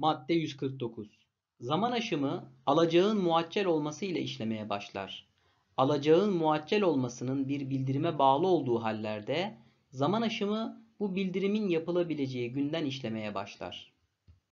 Madde 149. Zaman aşımı alacağın muaccel olması ile işlemeye başlar. Alacağın muaccel olmasının bir bildirime bağlı olduğu hallerde zaman aşımı bu bildirimin yapılabileceği günden işlemeye başlar.